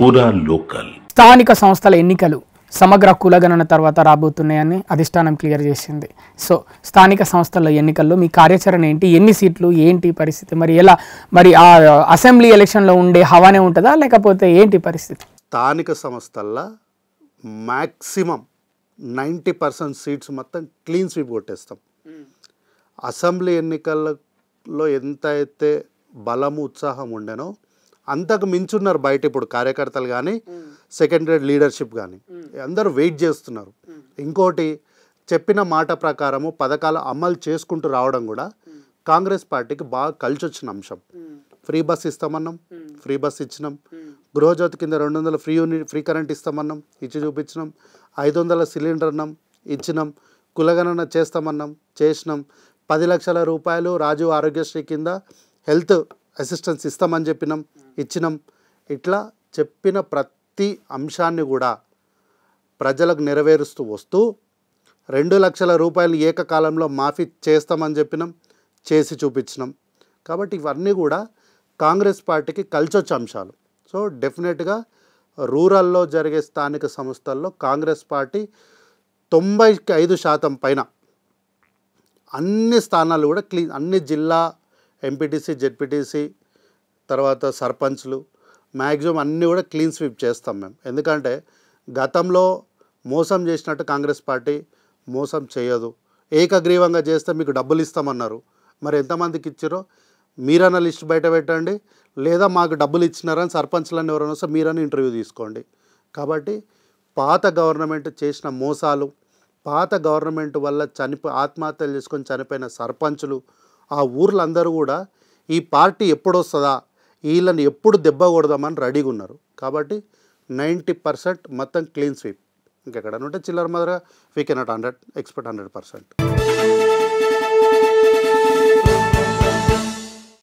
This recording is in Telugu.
లోకల్ స్థానిక సంస్థల ఎన్నికలు సమగ్ర కులగణన తర్వాత రాబోతున్నాయని అధిష్టానం క్లియర్ చేసింది సో స్థానిక సంస్థల ఎన్నికల్లో మీ కార్యాచరణ ఏంటి ఎన్ని సీట్లు ఏంటి పరిస్థితి మరి ఎలా మరి ఆ అసెంబ్లీ ఎలక్షన్లో ఉండే హవానే ఉంటుందా లేకపోతే ఏంటి పరిస్థితి స్థానిక సంస్థల్లో మ్యాక్సిమం నైంటీ పర్సెంట్ సీట్స్ మొత్తం క్లీన్ స్వీప్ కొట్టేస్తాం అసెంబ్లీ ఎన్నికల్లో ఎంత అయితే బలము ఉత్సాహం ఉండేనో అంతకు మించున్నారు బయట ఇప్పుడు కార్యకర్తలు కానీ గ్రేడ్ లీడర్షిప్ కానీ అందరూ వెయిట్ చేస్తున్నారు ఇంకోటి చెప్పిన మాట ప్రకారము పథకాలు అమలు చేసుకుంటూ రావడం కూడా కాంగ్రెస్ పార్టీకి బాగా కలిసి వచ్చిన అంశం ఫ్రీ బస్ ఇస్తామన్నాం ఫ్రీ బస్ ఇచ్చినాం గృహజ్యోతి కింద రెండు వందల ఫ్రీ యూనిట్ ఫ్రీ కరెంట్ ఇస్తామన్నాం ఇచ్చి చూపించినాం ఐదు వందల సిలిండర్ అన్నాం ఇచ్చినాం కులగణన చేస్తామన్నాం చేసినాం పది లక్షల రూపాయలు రాజీవ్ ఆరోగ్యశ్రీ కింద హెల్త్ అసిస్టెన్స్ ఇస్తామని చెప్పినాం ఇచ్చినాం ఇట్లా చెప్పిన ప్రతి అంశాన్ని కూడా ప్రజలకు నెరవేరుస్తూ వస్తూ రెండు లక్షల రూపాయలు ఏకకాలంలో మాఫీ చేస్తామని చెప్పినాం చేసి చూపించినాం కాబట్టి ఇవన్నీ కూడా కాంగ్రెస్ పార్టీకి కలిసొచ్చే అంశాలు సో డెఫినెట్గా రూరల్లో జరిగే స్థానిక సంస్థల్లో కాంగ్రెస్ పార్టీ తొంభైకి ఐదు శాతం పైన అన్ని స్థానాలు కూడా క్లీన్ అన్ని జిల్లా ఎంపీటీసీ జెడ్పీటీసీ తర్వాత సర్పంచ్లు మ్యాక్సిమం అన్నీ కూడా క్లీన్ స్వీప్ చేస్తాం మేము ఎందుకంటే గతంలో మోసం చేసినట్టు కాంగ్రెస్ పార్టీ మోసం చేయదు ఏకగ్రీవంగా చేస్తే మీకు డబ్బులు ఇస్తామన్నారు మరి ఎంతమందికి ఇచ్చారో మీరన్న లిస్ట్ బయట పెట్టండి లేదా మాకు డబ్బులు ఇచ్చినారని సర్పంచ్లన్నీ ఎవరైనా వస్తే మీరని ఇంటర్వ్యూ తీసుకోండి కాబట్టి పాత గవర్నమెంట్ చేసిన మోసాలు పాత గవర్నమెంట్ వల్ల చనిపో ఆత్మహత్యలు చేసుకొని చనిపోయిన సర్పంచులు ఆ ఊర్లందరూ కూడా ఈ పార్టీ ఎప్పుడొస్తుందా వీళ్ళని ఎప్పుడు దెబ్బ కొడదామని రెడీగా ఉన్నారు కాబట్టి నైంటీ పర్సెంట్ మొత్తం క్లీన్ స్వీప్ ఇంకెక్కడనుంటే చిల్లర మదర we cannot hundred expect hundred percent